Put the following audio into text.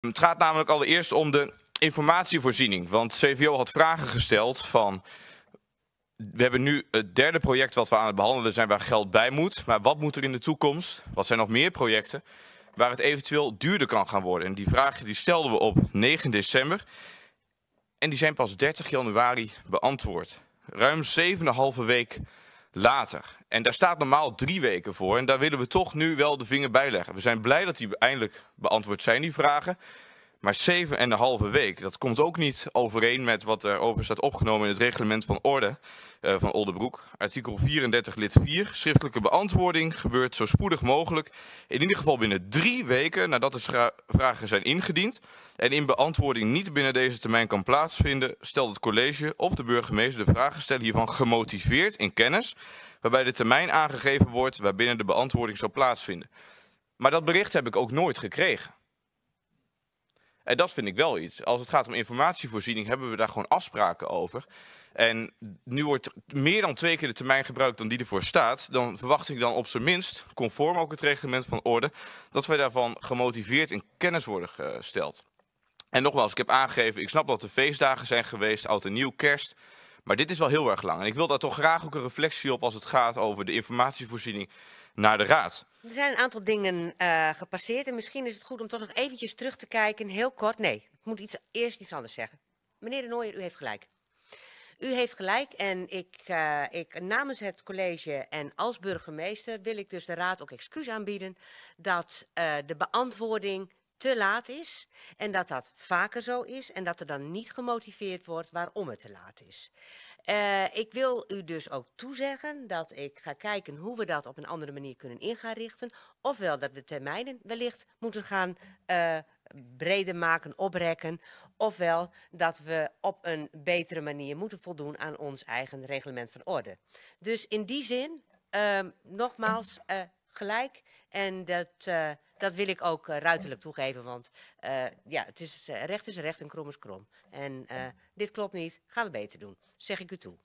Het gaat namelijk allereerst om de informatievoorziening. Want CVO had vragen gesteld van... We hebben nu het derde project wat we aan het behandelen zijn waar geld bij moet. Maar wat moet er in de toekomst? Wat zijn nog meer projecten waar het eventueel duurder kan gaan worden? En die vragen die stelden we op 9 december. En die zijn pas 30 januari beantwoord. Ruim 7,5 week later. En daar staat normaal drie weken voor. En daar willen we toch nu wel de vinger bij leggen. We zijn blij dat die eindelijk beantwoord zijn, die vragen. Maar zeven en halve week, dat komt ook niet overeen met wat er over staat opgenomen in het reglement van orde eh, van Oldenbroek, Artikel 34 lid 4, schriftelijke beantwoording gebeurt zo spoedig mogelijk. In ieder geval binnen drie weken nadat de vragen zijn ingediend. En in beantwoording niet binnen deze termijn kan plaatsvinden, stelt het college of de burgemeester de vragensteller hiervan gemotiveerd in kennis. Waarbij de termijn aangegeven wordt waarbinnen de beantwoording zal plaatsvinden. Maar dat bericht heb ik ook nooit gekregen. En dat vind ik wel iets. Als het gaat om informatievoorziening, hebben we daar gewoon afspraken over. En nu wordt meer dan twee keer de termijn gebruikt dan die ervoor staat. Dan verwacht ik dan op zijn minst, conform ook het reglement van orde, dat wij daarvan gemotiveerd in kennis worden gesteld. En nogmaals, ik heb aangegeven, ik snap dat er feestdagen zijn geweest, oud en nieuw, kerst. Maar dit is wel heel erg lang. En ik wil daar toch graag ook een reflectie op als het gaat over de informatievoorziening naar de Raad. Er zijn een aantal dingen eh, gepasseerd en misschien is het goed om toch nog eventjes terug te kijken, heel kort. Nee, ik moet iets, eerst iets anders zeggen. Meneer de Nooijer, u heeft gelijk. U heeft gelijk en ik, eh, ik, namens het college en als burgemeester wil ik dus de raad ook excuus aanbieden dat eh, de beantwoording te laat is en dat dat vaker zo is en dat er dan niet gemotiveerd wordt waarom het te laat is. Eh, ik wil u dus ook toezeggen dat ik ga kijken hoe we dat op een andere manier kunnen in richten. Ofwel dat we termijnen wellicht moeten gaan eh, breder maken, oprekken. Ofwel dat we op een betere manier moeten voldoen aan ons eigen reglement van orde. Dus in die zin, ehm, nogmaals, eh, gelijk. En dat dat wil ik ook eh, ruiterlijk toegeven, want eh, ja, het is, eh, recht is recht en krom is krom. En dit klopt niet, gaan we beter doen, zeg ik u toe.